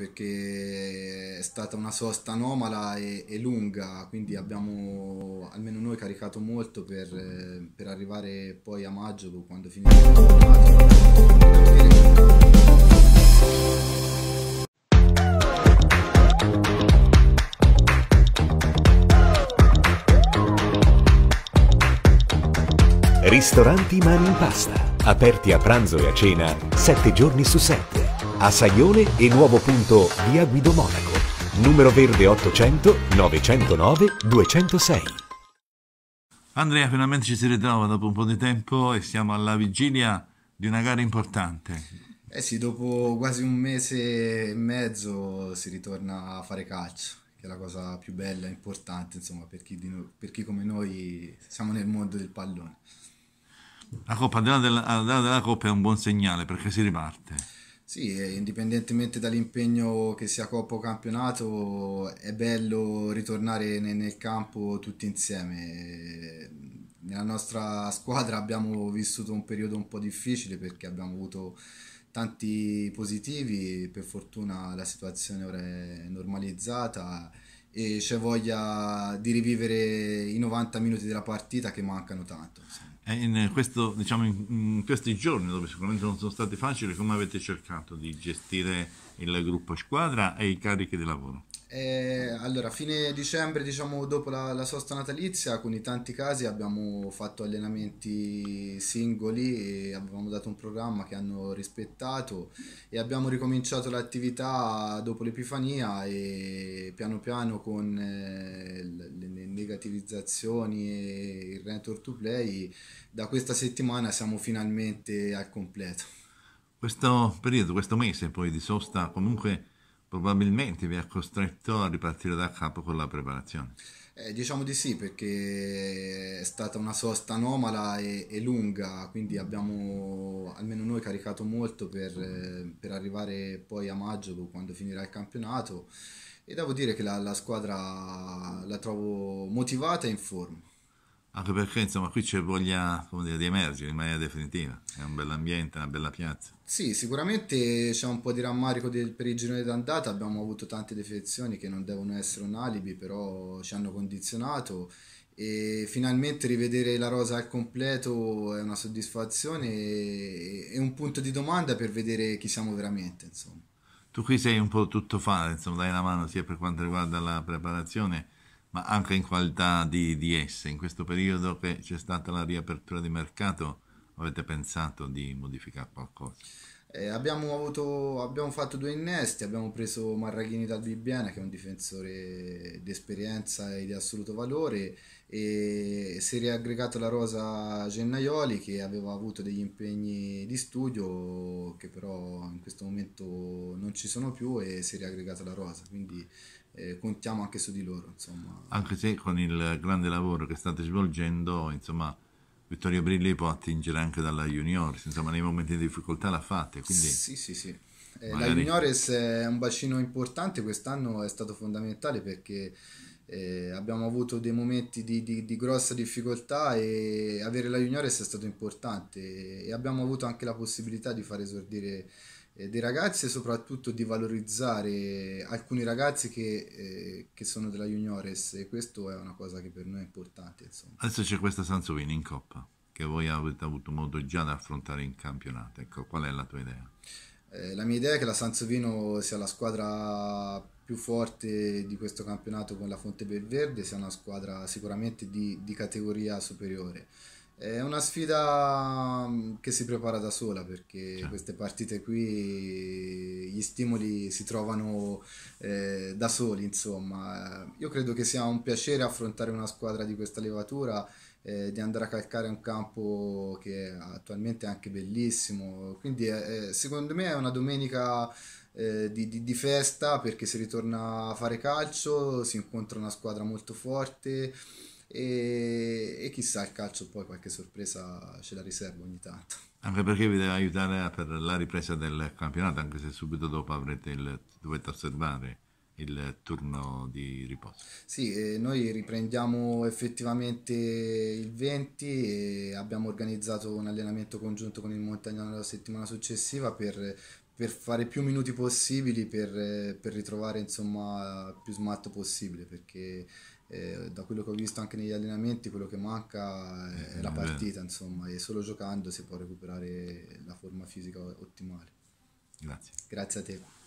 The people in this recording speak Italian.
perché è stata una sosta anomala e, e lunga, quindi abbiamo almeno noi caricato molto per, eh, per arrivare poi a maggio quando finisce il Ristoranti Mani in Pasta, aperti a pranzo e a cena 7 giorni su 7 a Saglione e nuovo punto via Guido Monaco. Numero verde 800 909 206. Andrea, finalmente ci si ritrova dopo un po' di tempo e siamo alla vigilia di una gara importante. Eh sì, dopo quasi un mese e mezzo si ritorna a fare calcio, che è la cosa più bella e importante, insomma, per chi, noi, per chi, come noi siamo nel mondo del pallone. La Coppa, al della, della Coppa, è un buon segnale perché si riparte. Sì, indipendentemente dall'impegno che sia Coppa o campionato, è bello ritornare nel campo tutti insieme. Nella nostra squadra abbiamo vissuto un periodo un po' difficile perché abbiamo avuto tanti positivi, per fortuna la situazione ora è normalizzata e c'è voglia di rivivere i 90 minuti della partita che mancano tanto. Sì in, questo, diciamo, in, questi giorni dove sicuramente non sono stati facili, come avete cercato di gestire il gruppo squadra e i carichi di lavoro? Eh, allora, a fine dicembre, diciamo, dopo la, la, sosta natalizia, con i tanti casi abbiamo fatto allenamenti singoli e avevamo dato un programma che hanno rispettato e abbiamo ricominciato l'attività dopo l'Epifania e piano piano con... Eh, negativizzazioni e il return to play, da questa settimana siamo finalmente al completo. Questo periodo, questo mese poi di sosta comunque probabilmente vi ha costretto a ripartire da capo con la preparazione. Eh, diciamo di sì, perché è stata una sosta anomala e, e lunga, quindi abbiamo almeno noi caricato molto per, eh, per, arrivare poi a maggio, quando finirà il campionato e devo dire che la, la squadra la trovo motivata e in forma. Anche perché insomma qui c'è voglia dire, di emergere in maniera definitiva, è un bell'ambiente, una bella piazza. Sì, sicuramente c'è un po' di rammarico del, per il girone d'andata, abbiamo avuto tante defezioni che non devono essere un alibi, però ci hanno condizionato e finalmente rivedere la rosa al completo è una soddisfazione e, e un punto di domanda per vedere chi siamo veramente. Insomma. Tu qui sei un po' tutto fare, insomma, dai la mano sia per quanto riguarda la preparazione, ma anche in qualità di, di esse. In questo periodo che c'è stata la riapertura di mercato, avete pensato di modificare qualcosa? Eh, abbiamo, avuto, abbiamo, fatto due innesti, abbiamo preso Marraghini dal Bibbiena che è un difensore di esperienza e di assoluto valore e si è riaggregato la rosa Gennaioli che aveva avuto degli impegni di studio che però in questo momento non ci sono più e si è riaggregata la rosa, quindi eh, contiamo anche su di loro. Insomma. Anche se con il grande lavoro che state svolgendo, insomma Vittorio Brilli può attingere anche dalla Juniores, insomma nei momenti di difficoltà l'ha fatta. Quindi... Sì, sì, sì. Eh, magari... La Juniores è un bacino importante, quest'anno è stato fondamentale perché eh, abbiamo avuto dei momenti di, di, di, grossa difficoltà e avere la Juniores è stato importante e abbiamo avuto anche la possibilità di far esordire eh, dei ragazzi e soprattutto di valorizzare alcuni ragazzi che, eh, che, sono della Juniores e questo è una cosa che per noi è importante. Insomma. Adesso c'è questa Sansovini in Coppa che voi avete avuto modo già di affrontare in campionato, ecco, qual è la tua idea? Eh, la mia idea è che la Sansovino sia la squadra più forte di questo campionato con la Fonte Belverde, sia una squadra sicuramente di, di categoria superiore. È una sfida mm, che si prepara da sola perché certo. queste partite qui gli stimoli si trovano eh, da soli, insomma. Io credo che sia un piacere affrontare una squadra di questa levatura, eh, di andare a calcare un campo che è attualmente è anche bellissimo. Quindi eh, eh, secondo me è una domenica eh, di, di, di, festa perché si ritorna a fare calcio, si incontra una squadra molto forte e, e chissà il calcio poi qualche sorpresa ce la riservo ogni tanto. Anche perché vi deve aiutare per la ripresa del campionato, anche se subito dopo avrete il, dovete osservare il turno di riposo. Sì, eh, noi riprendiamo effettivamente il 20 e abbiamo organizzato un allenamento congiunto con il Montagnano la settimana successiva per, per fare più minuti possibili, per, per ritrovare insomma più smatto possibile, perché eh, da quello che ho visto anche negli allenamenti, quello che manca è, eh, è la eh. partita, insomma, e solo giocando si può recuperare la forma fisica ottimale. Grazie. Grazie a te.